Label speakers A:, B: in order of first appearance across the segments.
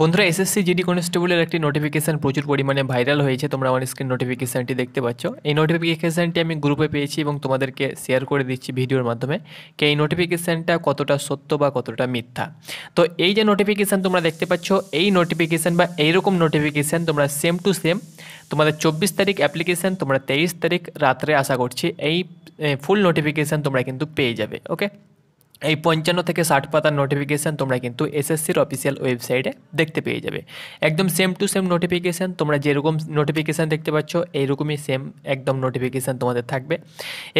A: বন্ধুরা SSC GD কনস্টেবলের একটি নোটিফিকেশান প্রচুর পরিমাণে ভাইরাল হয়েছে তোমরা আমার স্ক্রিন নোটিফিকেশানটি দেখতে পাচ্ছ এই নোটিফিকেশানটি আমি গ্রুপে পেয়েছি এবং তোমাদেরকে শেয়ার করে দিচ্ছি ভিডিওর মাধ্যমে কে এই নোটিফিকেশানটা কতটা সত্য বা কতটা মিথ্যা তো এই যে নোটিফিকেশান তোমরা দেখতে পাচ্ছ এই নোটিফিকেশান বা এইরকম নোটিফিকেশান তোমরা সেম টু সেম তোমাদের চব্বিশ তারিখ অ্যাপ্লিকেশান তোমরা তেইশ তারিখ রাত্রে আশা করছি এই ফুল নোটিফিকেশান তোমরা কিন্তু পেয়ে যাবে ওকে এই পঞ্চান্ন থেকে ষাট পাতার নোটিফিকেশান তোমরা কিন্তু এসএসসির অফিসিয়াল ওয়েবসাইটে দেখতে পেয়ে যাবে একদম সেম টু সেম নোটিফিকেশান তোমরা যেরকম নোটিফিকেশান দেখতে পাচ্ছ এইরকমই সেম একদম নোটিফিকেশান তোমাদের থাকবে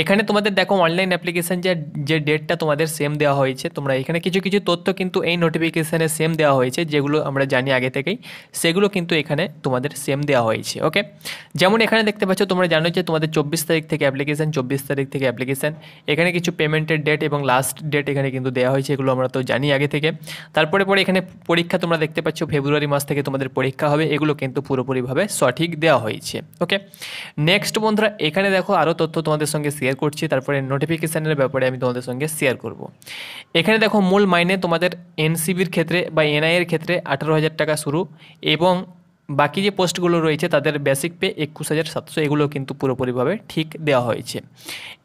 A: এখানে তোমাদের দেখো অনলাইন অ্যাপ্লিকেশান যে যে ডেটটা তোমাদের সেম দেওয়া হয়েছে তোমরা এখানে কিছু কিছু তথ্য কিন্তু এই নোটিফিকেশানে সেম দেওয়া হয়েছে যেগুলো আমরা জানি আগে থেকেই সেগুলো কিন্তু এখানে তোমাদের সেম দেওয়া হয়েছে ওকে যেমন এখানে দেখতে পাচ্ছ তোমরা জানো যে তোমাদের চব্বিশ তারিখ থেকে অ্যাপ্লিকেশান চব্বিশ তারিখ থেকে অ্যাপ্লিকেশান এখানে কিছু পেমেন্টের ডেট এবং লাস্ট ডেট এখানে কিন্তু দেওয়া হয়েছে এগুলো আমরা তো জানি আগে থেকে তারপরে পরে এখানে পরীক্ষা তোমরা দেখতে পাচ্ছ ফেব্রুয়ারি মাস থেকে তোমাদের পরীক্ষা হবে এগুলো কিন্তু পুরোপুরিভাবে সঠিক দেওয়া হয়েছে ওকে নেক্সট বন্ধুরা এখানে দেখো আরও তথ্য তোমাদের সঙ্গে শেয়ার করছি তারপরে নোটিফিকেশানের ব্যাপারে আমি তোমাদের সঙ্গে শেয়ার করব এখানে দেখো মূল মাইনে তোমাদের এনসিবির ক্ষেত্রে বা এনআইয়ের ক্ষেত্রে আঠারো হাজার টাকা শুরু এবং বাকি যে পোস্টগুলো রয়েছে তাদের বেসিক পে একুশ হাজার সাতশো এগুলো কিন্তু পুরোপুরিভাবে ঠিক দেওয়া হয়েছে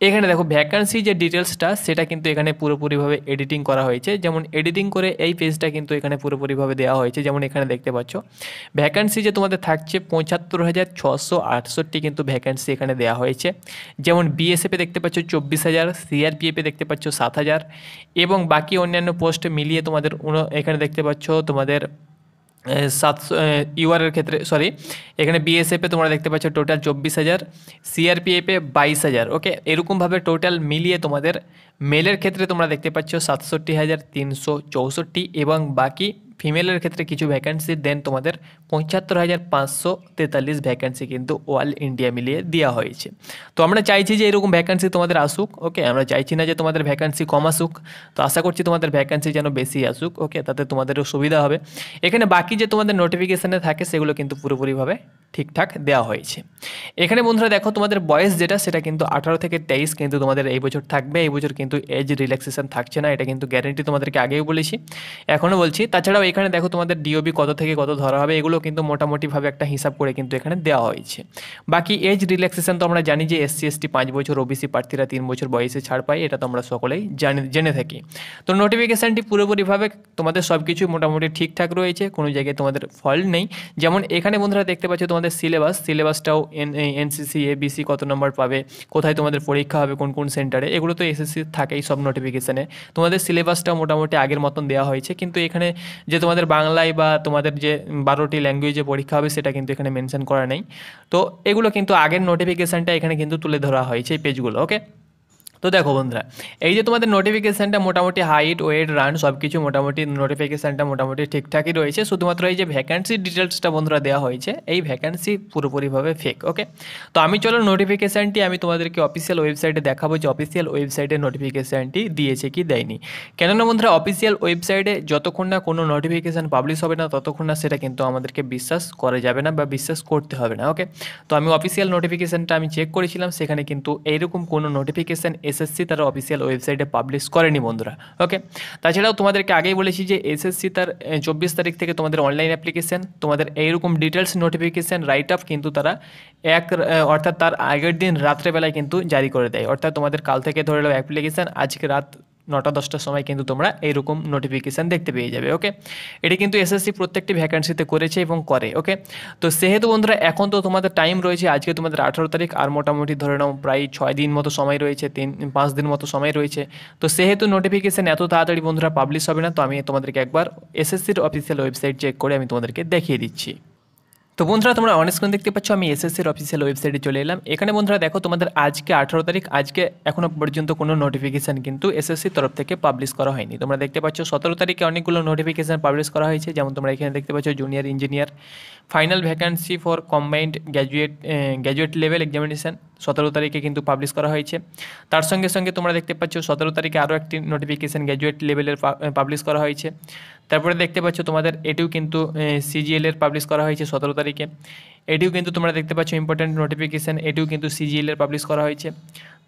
A: এখানে দেখো ভ্যাকান্সি যে ডিটেলসটা সেটা কিন্তু এখানে পুরোপুরিভাবে এডিটিং করা হয়েছে যেমন এডিটিং করে এই পেজটা কিন্তু এখানে পুরোপুরিভাবে দেওয়া হয়েছে যেমন এখানে দেখতে পাচ্ছ ভ্যাকান্সি যে তোমাদের থাকছে পঁচাত্তর হাজার ছশো আটষট্টি কিন্তু ভ্যাকান্সি এখানে দেওয়া হয়েছে যেমন বিএসএফে দেখতে পাচ্ছ চব্বিশ হাজার সিআরপিএফে দেখতে পাচ্ছ সাত হাজার এবং বাকি অন্যান্য পোস্ট মিলিয়ে তোমাদের এখানে দেখতে পাচ্ছ তোমাদের সাতশো ইউআরের ক্ষেত্রে সরি এখানে বিএসএফে তোমরা দেখতে পাচ্ছ টোটাল চব্বিশ হাজার সিআরপিএফে বাইশ হাজার ওকে এরকমভাবে টোটাল মিলিয়ে তোমাদের মেলের ক্ষেত্রে তোমরা দেখতে পাচ্ছ সাতষট্টি হাজার তিনশো চৌষট্টি এবং বাকি ফিমেলের ক্ষেত্রে কিছু ভ্যাকেন্সি দেন তোমাদের পঁচাত্তর হাজার পাঁচশো তেতাল্লিশ ভ্যাকেন্সি কিন্তু অল ইন্ডিয়া মিলিয়ে দেওয়া হয়েছে তো আমরা চাইছি যে এরকম ভ্যাকেন্সি তোমাদের আসুক ওকে আমরা চাইছি না যে তোমাদের ভ্যাকেন্সি কম আসুক তো আশা করছি তোমাদের ভ্যাকেন্সি যেন বেশি আসুক ওকে তাতে তোমাদেরও সুবিধা হবে এখানে বাকি যে তোমাদের নোটিফিকেশানে থাকে সেগুলো কিন্তু পুরোপুরিভাবে ঠিকঠাক দেওয়া হয়েছে এখানে বন্ধুরা দেখো তোমাদের বয়স যেটা সেটা কিন্তু আঠারো থেকে তেইশ কিন্তু তোমাদের এই বছর থাকবে এই বছর কিন্তু এজ রিল্যাক্সেশন থাকছে না এটা কিন্তু গ্যারেন্টি তোমাদেরকে আগেই বলেছি এখনও বলছি তাছাড়াও এখানে দেখো তোমাদের ডিওবি কত থেকে কত ধরা হবে এগুলো কিন্তু মোটামুটিভাবে একটা হিসাব করে কিন্তু এখানে দেওয়া হয়েছে বাকি এজ রিল্যাক্সেশন তো আমরা জানি যে এসসি এসটি পাঁচ বছর ওবিসি প্রার্থীরা তিন বছর বয়সে ছাড় পায় এটা তো আমরা সকলেই জানি জেনে থাকি তো নোটিফিকেশানটি পুরোপুরিভাবে তোমাদের সব কিছুই মোটামুটি ঠিকঠাক রয়েছে কোনো জায়গায় তোমাদের ফল্ট নেই যেমন এখানে বন্ধুরা দেখতে পাচ্ছ তোমাদের সিলেবাস সিলেবাসটাও এন এনসিসি এবিসি কত নম্বর পাবে কোথায় তোমাদের পরীক্ষা হবে কোন কোন সেন্টারে এগুলো তো এসএসসি থাকেই সব নোটিফিকেশানে তোমাদের সিলেবাসটাও মোটামুটি আগের মতন দেওয়া হয়েছে কিন্তু এখানে যে তোমাদের বাংলায় বা তোমাদের যে বারোটি ল্যাঙ্গুয়েজে পরীক্ষা হবে সেটা কিন্তু এখানে মেনশন করা নেই তো এগুলো কিন্তু আগের নোটিফিকেশানটা এখানে কিন্তু তুলে ধরা হয়েছে এই পেজগুলো ওকে তো দেখো বন্ধুরা এই যে তোমাদের নোটিফিকেশানটা মোটামুটি হাইট ওয়েট রান সব কিছু মোটামুটি নোটিফিকেশানটা মোটামুটি ঠিকঠাকই রয়েছে শুধুমাত্র এই যে ভ্যাকান্সি ডিটেলসটা বন্ধুরা দেওয়া হয়েছে এই ভ্যাকান্সি পুরোপুরিভাবে ফেক ওকে তো আমি চলো নোটিফিকেশানটি আমি তোমাদেরকে অফিসিয়াল ওয়েবসাইটে দেখাবো যে অফিসিয়াল ওয়েবসাইটে নোটিফিকেশানটি দিয়েছে কি দেয়নি কেননা বন্ধুরা অফিসিয়াল ওয়েবসাইটে যতক্ষণ না কোনো নোটিফিকেশান পাবলিশ হবে না ততক্ষণ না সেটা কিন্তু আমাদেরকে বিশ্বাস করা যাবে না বা বিশ্বাস করতে হবে না ওকে তো আমি অফিসিয়াল নোটিফিকেশানটা আমি চেক করেছিলাম সেখানে কিন্তু এইরকম কোনো নোটিফিকেশান এসএসসি তারা অফিসিয়াল ওয়েবসাইটে পাবলিশ করেনি বন্ধুরা ওকে তাছাড়াও তোমাদেরকে আগেই বলেছি যে এসএসসি তার চব্বিশ তারিখ থেকে তোমাদের অনলাইন অ্যাপ্লিকেশান তোমাদের এইরকম ডিটেলস নোটিফিকেশান রাইট আপ কিন্তু তারা এক অর্থাৎ তার আগের দিন রাত্রেবেলায় কিন্তু জারি করে দেয় অর্থাৎ তোমাদের কাল থেকে ধরে অ্যাপ্লিকেশান আজকে রাত নটা দশটার সময় কিন্তু তোমরা এইরকম নোটিফিকেশান দেখতে পেয়ে যাবে ওকে এটি কিন্তু এসএসসি প্রত্যেকটি ভ্যাকান্সিতে করেছে এবং করে ওকে তো সেহেতু বন্ধুরা এখন তো তোমাদের টাইম রয়েছে আজকে তোমাদের আঠারো তারিখ আর মোটামুটি ধরে নাও প্রায় ছয় দিন মতো সময় রয়েছে তিন পাঁচ দিন মতো সময় রয়েছে তো সেহেতু নোটিফিকেশান এত তাড়াতাড়ি বন্ধুরা পাবলিশ হবে না তো আমি তোমাদেরকে একবার এসএসসির অফিসিয়াল ওয়েবসাইট চেক করে আমি তোমাদেরকে দেখিয়ে দিচ্ছি তো বন্ধুরা তোমরা অনেক স্ক্রিন দেখতে পাচ্ছ আমি এসএসসির অফিসিয়াল ওয়েবসাইটে চলে এলাম এখানে বন্ধুরা দেখো তোমাদের আজকে আঠারো তারিখ আজকে এখনও পর্যন্ত কোনো নোটিফিকেশান কিন্তু এসএসসির তরফ থেকে পাবলিশ করা হয়নি তোমরা দেখতে পাচ্ছ সতেরো তারিখে অনেকগুলো নোটিফিকেশান পাবলিশ করা হয়েছে যেমন তোমরা এখানে দেখতে পাচ্ছ junior engineer final vacancy for combined graduate graduate level examination সতেরো তারিখে কিন্তু পাবলিশ করা হয়েছে তার সঙ্গে সঙ্গে তোমরা দেখতে পাচ্ছ সতেরো তারিখে আরও একটি নোটিফিকেশান গ্র্যাজুয়েট লেভেলের পাবলিশ করা হয়েছে তারপরে দেখতে পাচ্ছ তোমাদের এটিও কিন্তু সিজিএলের পাবলিশ করা হয়েছে সতেরো তারিখে এটিও কিন্তু তোমরা দেখতে পাচ্ছ ইম্পর্ট্যান্ট নোটিফিকেশান এটিও কিন্তু সিজিএলের পাবলিশ করা হয়েছে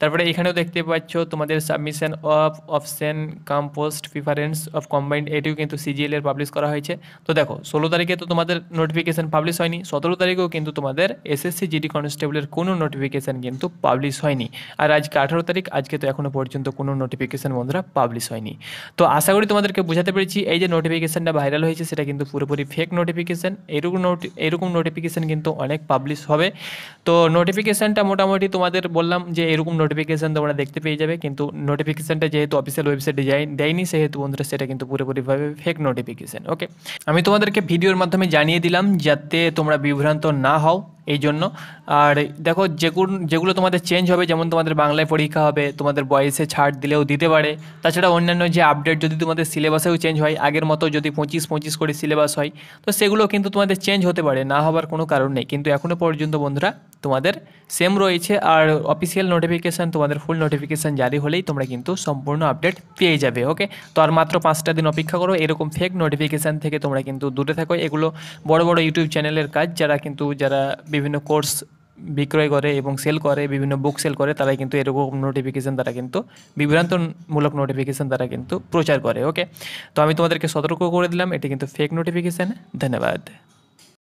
A: তারপরে এখানেও দেখতে পাচ্ছ তোমাদের submission of option cum post preference of combined এটিও কিন্তু সিজিএলের পাবলিশ করা হয়েছে তো দেখো ষোলো তারিখে তো তোমাদের নোটিফিকেশান পাবলিশ হয়নি সতেরো তারিখেও কিন্তু তোমাদের এসএসসি জিডি কনস্টেবলের কোনো নোটিফিকেশান কিন্তু পাবলিশ হয়নি আর আজকে আঠারো তারিখ আজকে তো এখনও পর্যন্ত কোনো নোটিফিকেশান বন্ধুরা পাবলিশ হয়নি তো আশা করি তোমাদেরকে বোঝাতে পেরেছি এই যে নোটিফিকেশানটা ভাইরাল হয়েছে সেটা কিন্তু পুরোপুরি ফেক নোটিফিকেশান এরকম নোটি এরকম নোটিফিকেশান কিন্তু কিন্তু অনেক পাবলিশ হবে তো নোটিফিকেশানটা মোটামুটি তোমাদের বললাম যে এরকম নোটিফিকেশান তোমরা দেখতে পেয়ে যাবে কিন্তু নোটিফিকেশানটা যেহেতু অফিসিয়াল ওয়েবসাইটে দেয়নি সেহেতু বন্ধুরা সেটা কিন্তু পুরোপুরিভাবে ফেক নোটিফিকেশান ওকে আমি তোমাদেরকে ভিডিওর মাধ্যমে জানিয়ে দিলাম যাতে তোমরা বিভ্রান্ত না হও এই জন্য আর দেখো যেগুলো যেগুলো তোমাদের চেঞ্জ হবে যেমন তোমাদের বাংলায় পরীক্ষা হবে তোমাদের বয়সে ছাড় দিলেও দিতে পারে তাছাড়া অন্যান্য যে আপডেট যদি তোমাদের সিলেবাসেও চেঞ্জ হয় আগের মতো যদি পঁচিশ পঁচিশ করে সিলেবাস হয় তো সেগুলো কিন্তু তোমাদের চেঞ্জ হতে পারে না হওয়ার কোনো কারণ নেই কিন্তু এখনও পর্যন্ত বন্ধুরা তোমাদের সেম রয়েছে আর অফিসিয়াল নোটিফিকেশান তোমাদের ফুল নোটিফিকেশান জারি হলেই তোমরা কিন্তু সম্পূর্ণ আপডেট পেয়ে যাবে ওকে তো আর মাত্র পাঁচটা দিন অপেক্ষা করো এরকম ফেক নোটিফিকেশান থেকে তোমরা কিন্তু দূরে থাকো এগুলো বড় বড় ইউটিউব চ্যানেলের কাজ যারা কিন্তু যারা বিভিন্ন কোর্স বিক্রয় করে এবং সেল করে বিভিন্ন বুক সেল করে তারা কিন্তু এরকম নোটিফিকেশান তারা কিন্তু বিভ্রান্তমূলক নোটিফিকেশান তারা কিন্তু প্রচার করে ওকে তো আমি তোমাদেরকে সতর্ক করে দিলাম এটি কিন্তু ফেক নোটিফিকেশান ধন্যবাদ